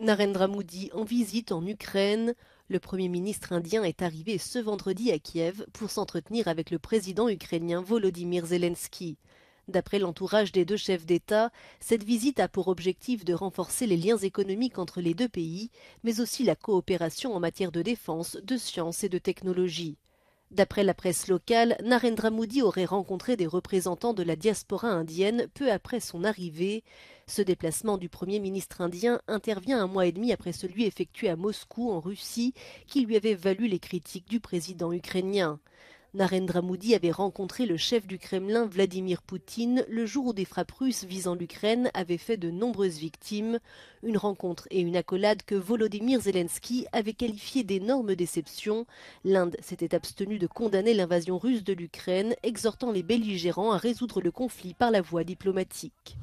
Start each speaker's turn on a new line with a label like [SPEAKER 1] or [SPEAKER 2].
[SPEAKER 1] Narendra Modi en visite en Ukraine. Le Premier ministre indien est arrivé ce vendredi à Kiev pour s'entretenir avec le président ukrainien Volodymyr Zelensky. D'après l'entourage des deux chefs d'État, cette visite a pour objectif de renforcer les liens économiques entre les deux pays, mais aussi la coopération en matière de défense, de sciences et de technologie. D'après la presse locale, Narendra Modi aurait rencontré des représentants de la diaspora indienne peu après son arrivée. Ce déplacement du Premier ministre indien intervient un mois et demi après celui effectué à Moscou en Russie, qui lui avait valu les critiques du président ukrainien. Narendra Modi avait rencontré le chef du Kremlin Vladimir Poutine le jour où des frappes russes visant l'Ukraine avaient fait de nombreuses victimes, une rencontre et une accolade que Volodymyr Zelensky avait qualifiée d'énorme déception. L'Inde s'était abstenue de condamner l'invasion russe de l'Ukraine, exhortant les belligérants à résoudre le conflit par la voie diplomatique.